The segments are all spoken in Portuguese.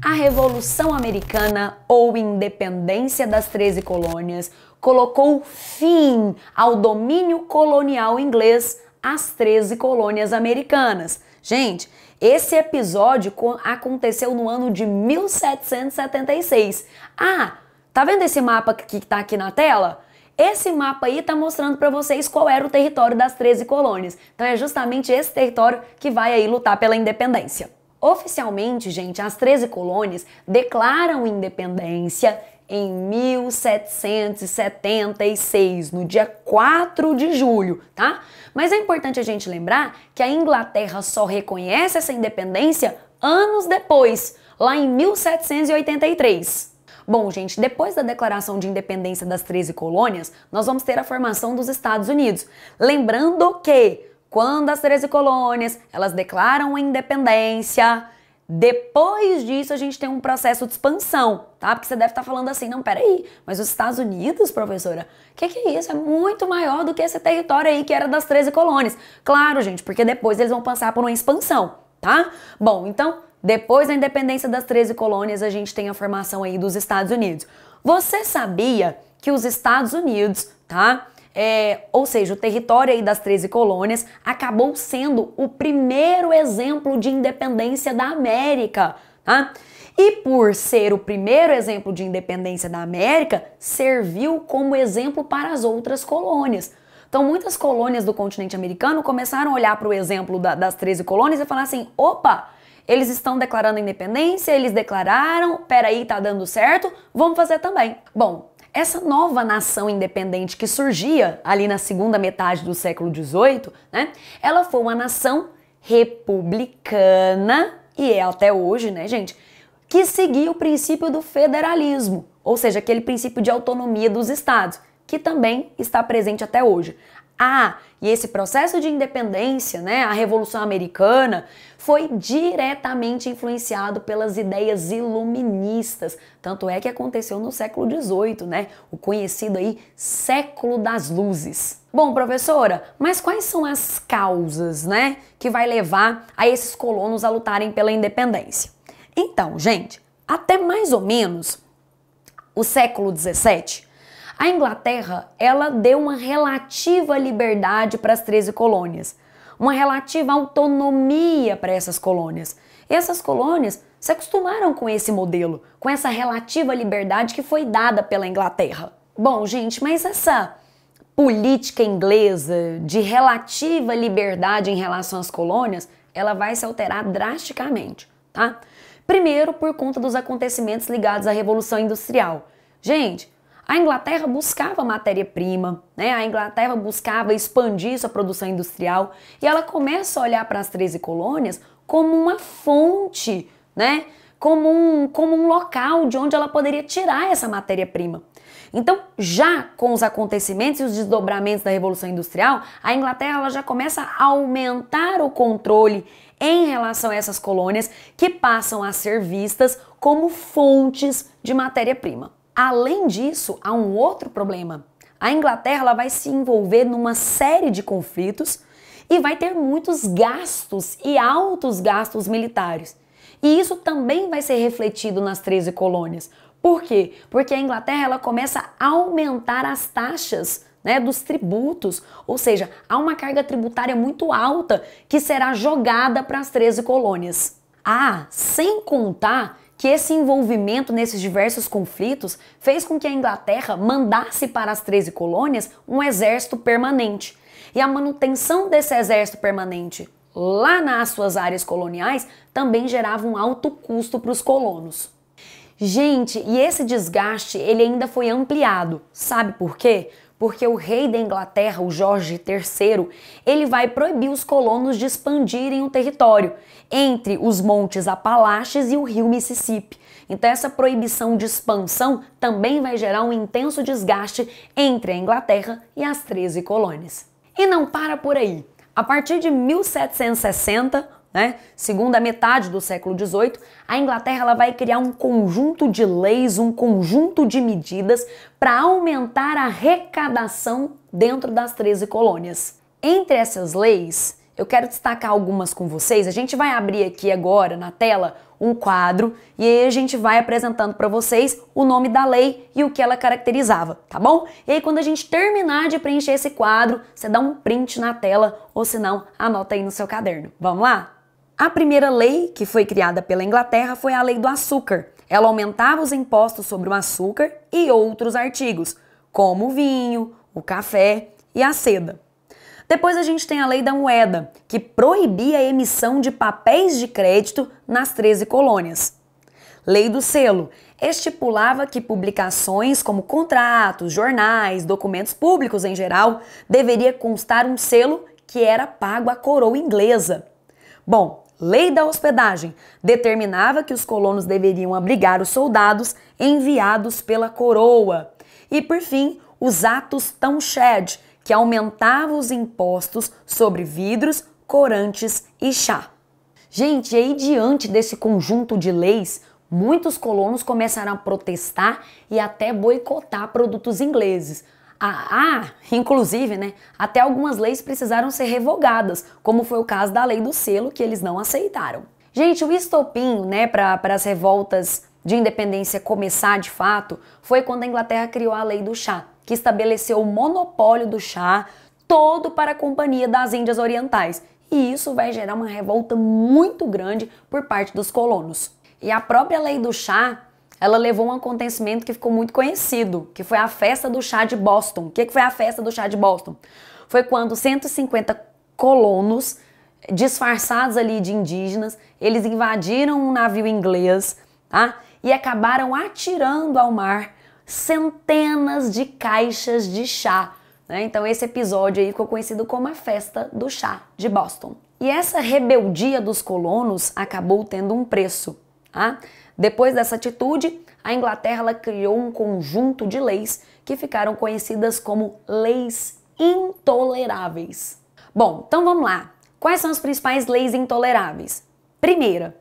A Revolução Americana ou Independência das Treze Colônias colocou fim ao domínio colonial inglês às Treze Colônias Americanas. Gente, esse episódio aconteceu no ano de 1776. Ah, tá vendo esse mapa que tá aqui na tela? Esse mapa aí está mostrando para vocês qual era o território das 13 colônias. Então é justamente esse território que vai aí lutar pela independência. Oficialmente, gente, as 13 colônias declaram independência em 1776, no dia 4 de julho, tá? Mas é importante a gente lembrar que a Inglaterra só reconhece essa independência anos depois, lá em 1783. Bom, gente, depois da declaração de independência das 13 colônias, nós vamos ter a formação dos Estados Unidos. Lembrando que quando as 13 colônias, elas declaram a independência, depois disso, a gente tem um processo de expansão, tá? Porque você deve estar falando assim, não, peraí, mas os Estados Unidos, professora, o que, que, é isso? É muito maior do que esse território aí que era das 13 colônias. Claro, gente, porque depois eles vão passar por uma expansão, tá? Bom, então, depois da independência das 13 colônias, a gente tem a formação aí dos Estados Unidos. Você sabia que os Estados Unidos, tá? É, ou seja, o território aí das 13 colônias acabou sendo o primeiro exemplo de independência da América, tá? E por ser o primeiro exemplo de independência da América, serviu como exemplo para as outras colônias. Então, muitas colônias do continente americano começaram a olhar para o exemplo da, das 13 colônias e falar assim: opa, eles estão declarando independência, eles declararam, peraí, tá dando certo, vamos fazer também. Bom, essa nova nação independente que surgia ali na segunda metade do século XVIII, né? Ela foi uma nação republicana e é até hoje, né, gente? Que seguia o princípio do federalismo, ou seja, aquele princípio de autonomia dos estados, que também está presente até hoje. Ah, e esse processo de independência, né, a Revolução Americana, foi diretamente influenciado pelas ideias iluministas. Tanto é que aconteceu no século XVIII, né, o conhecido aí século das luzes. Bom, professora, mas quais são as causas, né, que vai levar a esses colonos a lutarem pela independência? Então, gente, até mais ou menos o século XVII, a Inglaterra, ela deu uma relativa liberdade para as 13 colônias, uma relativa autonomia para essas colônias. E essas colônias se acostumaram com esse modelo, com essa relativa liberdade que foi dada pela Inglaterra. Bom, gente, mas essa política inglesa de relativa liberdade em relação às colônias, ela vai se alterar drasticamente, tá? Primeiro, por conta dos acontecimentos ligados à Revolução Industrial. Gente, a Inglaterra buscava matéria-prima, né? a Inglaterra buscava expandir sua produção industrial e ela começa a olhar para as 13 colônias como uma fonte, né? como, um, como um local de onde ela poderia tirar essa matéria-prima. Então, já com os acontecimentos e os desdobramentos da Revolução Industrial, a Inglaterra já começa a aumentar o controle em relação a essas colônias que passam a ser vistas como fontes de matéria-prima. Além disso, há um outro problema. A Inglaterra vai se envolver numa série de conflitos e vai ter muitos gastos e altos gastos militares. E isso também vai ser refletido nas 13 colônias. Por quê? Porque a Inglaterra ela começa a aumentar as taxas né, dos tributos, ou seja, há uma carga tributária muito alta que será jogada para as 13 colônias. Ah, sem contar que esse envolvimento nesses diversos conflitos fez com que a Inglaterra mandasse para as 13 colônias um exército permanente. E a manutenção desse exército permanente lá nas suas áreas coloniais também gerava um alto custo para os colonos. Gente, e esse desgaste ele ainda foi ampliado. Sabe por quê? porque o rei da Inglaterra, o Jorge III, ele vai proibir os colonos de expandirem o território entre os montes Apalaches e o rio Mississippi. Então essa proibição de expansão também vai gerar um intenso desgaste entre a Inglaterra e as 13 colônias. E não para por aí. A partir de 1760, né? Segunda metade do século XVIII, a Inglaterra ela vai criar um conjunto de leis, um conjunto de medidas para aumentar a arrecadação dentro das 13 colônias. Entre essas leis, eu quero destacar algumas com vocês. A gente vai abrir aqui agora na tela um quadro e aí a gente vai apresentando para vocês o nome da lei e o que ela caracterizava, tá bom? E aí quando a gente terminar de preencher esse quadro, você dá um print na tela ou se não, anota aí no seu caderno. Vamos lá? A primeira lei que foi criada pela Inglaterra foi a Lei do Açúcar. Ela aumentava os impostos sobre o açúcar e outros artigos, como o vinho, o café e a seda. Depois a gente tem a Lei da Moeda, que proibia a emissão de papéis de crédito nas 13 colônias. Lei do Selo estipulava que publicações como contratos, jornais, documentos públicos em geral, deveria constar um selo que era pago à coroa inglesa. Bom, Lei da Hospedagem, determinava que os colonos deveriam abrigar os soldados enviados pela coroa. E por fim, os atos Townshend que aumentava os impostos sobre vidros, corantes e chá. Gente, aí diante desse conjunto de leis, muitos colonos começaram a protestar e até boicotar produtos ingleses. Ah, ah, inclusive, né, até algumas leis precisaram ser revogadas, como foi o caso da lei do selo, que eles não aceitaram. Gente, o estopim né, para as revoltas de independência começar de fato foi quando a Inglaterra criou a lei do chá, que estabeleceu o monopólio do chá todo para a Companhia das Índias Orientais. E isso vai gerar uma revolta muito grande por parte dos colonos. E a própria lei do chá ela levou um acontecimento que ficou muito conhecido, que foi a festa do chá de Boston. O que, que foi a festa do chá de Boston? Foi quando 150 colonos, disfarçados ali de indígenas, eles invadiram um navio inglês, tá? E acabaram atirando ao mar centenas de caixas de chá. Né? Então esse episódio aí ficou conhecido como a festa do chá de Boston. E essa rebeldia dos colonos acabou tendo um preço. Tá? Depois dessa atitude, a Inglaterra criou um conjunto de leis que ficaram conhecidas como leis intoleráveis. Bom, então vamos lá. Quais são as principais leis intoleráveis? Primeira,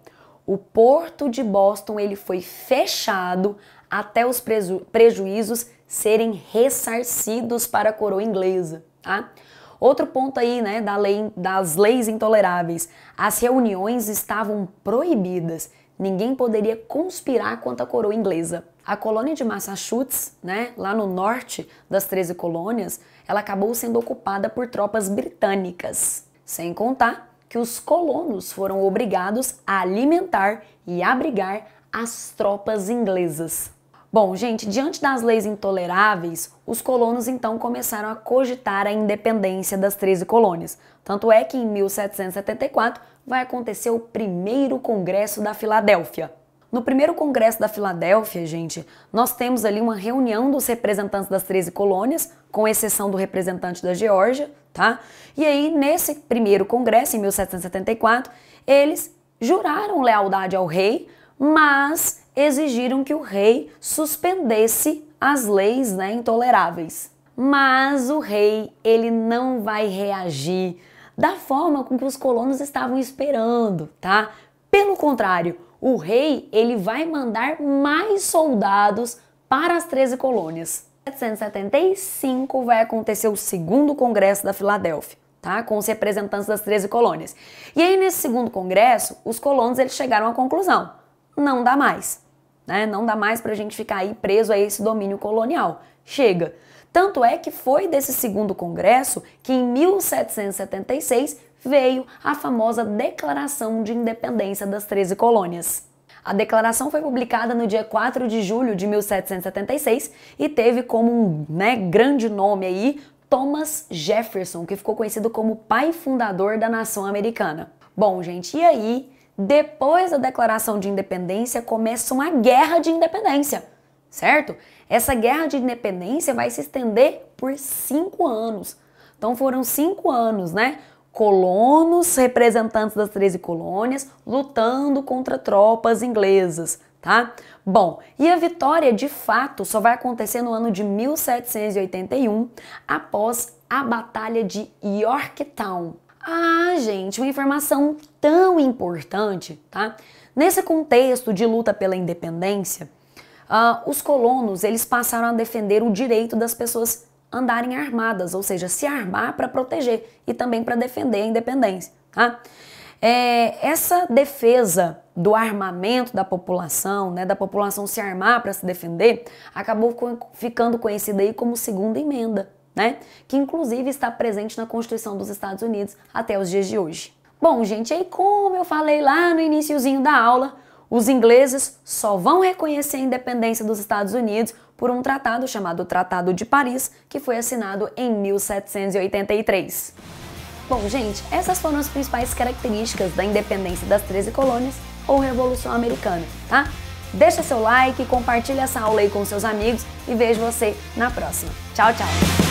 o porto de Boston ele foi fechado até os preju prejuízos serem ressarcidos para a coroa inglesa, tá? Outro ponto aí, né, da lei, das leis intoleráveis. As reuniões estavam proibidas ninguém poderia conspirar contra a coroa inglesa. A colônia de Massachusetts, né, lá no norte das 13 colônias, ela acabou sendo ocupada por tropas britânicas. Sem contar que os colonos foram obrigados a alimentar e abrigar as tropas inglesas. Bom, gente, diante das leis intoleráveis, os colonos então começaram a cogitar a independência das 13 colônias. Tanto é que em 1774 vai acontecer o primeiro Congresso da Filadélfia. No primeiro Congresso da Filadélfia, gente, nós temos ali uma reunião dos representantes das 13 colônias, com exceção do representante da Geórgia, tá? E aí, nesse primeiro congresso, em 1774, eles juraram lealdade ao rei, mas exigiram que o rei suspendesse as leis né, intoleráveis. Mas o rei ele não vai reagir da forma com que os colonos estavam esperando, tá? Pelo contrário, o rei ele vai mandar mais soldados para as 13 colônias. 1775 vai acontecer o segundo congresso da Filadélfia, tá? Com os representantes das 13 colônias. E aí nesse segundo congresso, os colonos eles chegaram à conclusão não dá mais. Né? Não dá mais para a gente ficar aí preso a esse domínio colonial. Chega. Tanto é que foi desse segundo congresso que em 1776 veio a famosa Declaração de Independência das 13 Colônias. A declaração foi publicada no dia 4 de julho de 1776 e teve como um né, grande nome aí Thomas Jefferson, que ficou conhecido como pai fundador da nação americana. Bom, gente, e aí depois da Declaração de Independência, começa uma guerra de independência, certo? Essa guerra de independência vai se estender por cinco anos. Então foram cinco anos, né? Colonos, representantes das 13 colônias, lutando contra tropas inglesas, tá? Bom, e a vitória de fato só vai acontecer no ano de 1781, após a Batalha de Yorktown, ah, gente, uma informação tão importante, tá? Nesse contexto de luta pela independência, uh, os colonos eles passaram a defender o direito das pessoas andarem armadas, ou seja, se armar para proteger e também para defender a independência, tá? É, essa defesa do armamento da população, né, da população se armar para se defender, acabou ficando conhecida aí como segunda emenda, né? Que inclusive está presente na Constituição dos Estados Unidos até os dias de hoje. Bom, gente, aí como eu falei lá no iníciozinho da aula, os ingleses só vão reconhecer a independência dos Estados Unidos por um tratado chamado Tratado de Paris, que foi assinado em 1783. Bom, gente, essas foram as principais características da independência das 13 colônias ou Revolução Americana, tá? Deixa seu like, compartilha essa aula aí com seus amigos e vejo você na próxima. Tchau, tchau!